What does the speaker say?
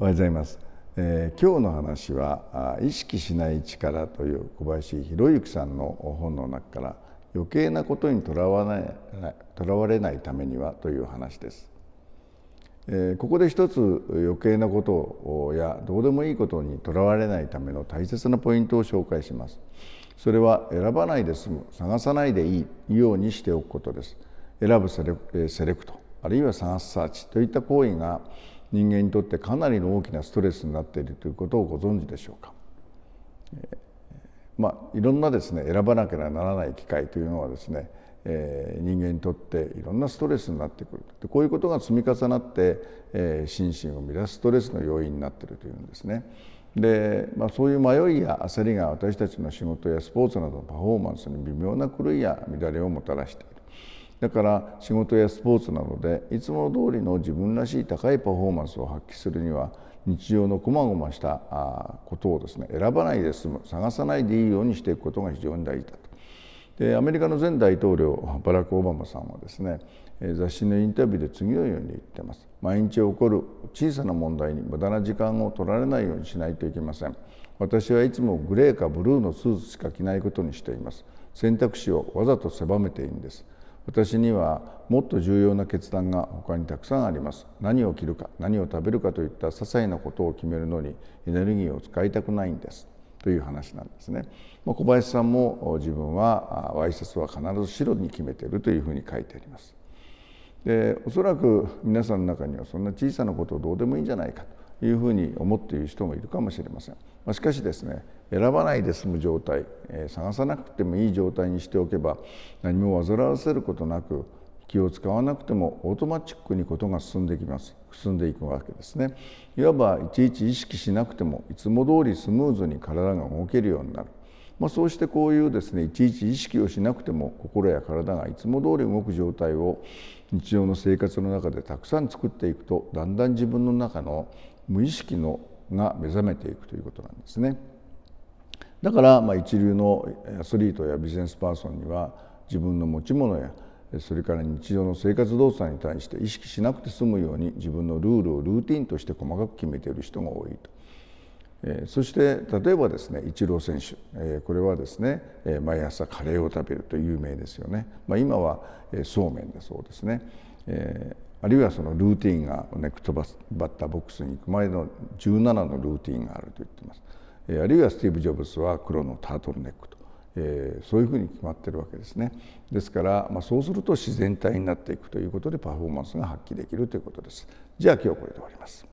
おはようございます、えー、今日の話は「意識しない力」という小林博之さんの本の中から「余計なことにとらわないとらわれないためには」という話です。えー、ここで一つ余計なことをやどうでもいいことにとらわれないための大切なポイントを紹介します。それは選ばないで済む探さないでいいようにしておくことです。選ぶセレクトあるいは探すサーチといった行為が人間にとってかなりの大きなストレスになっているということをご存知でしょうか。まあ、いろんなですね選ばなければならない機会というのはですね、えー、人間にとっていろんなストレスになってくるでこういうことが積み重なって、えー、心身を乱すストレスの要因になっているというんですね。でまあ、そういう迷いや焦りが私たちの仕事やスポーツなどのパフォーマンスに微妙な狂いや乱れをもたらしている。だから仕事やスポーツなどでいつも通りの自分らしい高いパフォーマンスを発揮するには日常のこまごましたことをですね選ばないで済む探さないでいいようにしていくことが非常に大事だと。でアメリカの前大統領バラク・オバマさんはですね雑誌のインタビューで次のように言ってます毎日起こる小さな問題に無駄な時間を取られないようにしないといけません私はいつもグレーかブルーのスーツしか着ないことにしています選択肢をわざと狭めていいんです私にはもっと重要な決断が他にたくさんあります何を着るか何を食べるかといった些細なことを決めるのにエネルギーを使いたくないんですという話なんですね、まあ、小林さんも自分はワイシャツは必ず白に決めているというふうに書いてありますでおそらく皆さんの中にはそんな小さなことをどうでもいいんじゃないかというふうに思っている人もいるかもしれません。しかしですね選ばないで済む状態、探さなくてもいい状態にしておけば何も煩わせることなく気を使わなくてもオートマチックにことが進んでいきます進んでいくわけですねいわばいちいち意識しなくてもいつも通りスムーズに体が動けるようになる、まあ、そうしてこういうですねいちいち意識をしなくても心や体がいつも通り動く状態を日常の生活の中でたくさん作っていくとだんだん自分の中の無意識のが目覚めていくということなんですね。だからまあ一流のアスリートやビジネスパーソンには自分の持ち物やそれから日常の生活動作に対して意識しなくて済むように自分のルールをルーティンとして細かく決めている人が多いと。えそして例えばですねイチロー選手、えこれはですね、え毎朝カレーを食べると有名ですよね、まあ、今は、えそうめんだそうですね、えあるいはそのルーティンがネクストバッターボックスに行く前の17のルーティンがあると言ってます。あるいはスティーブ・ジョブズは黒のタートルネックと、えそういうふうに決まってるわけですね。ですから、まあ、そうすると自然体になっていくということでパフォーマンスが発揮できるということです。じゃあ今日これで終わります。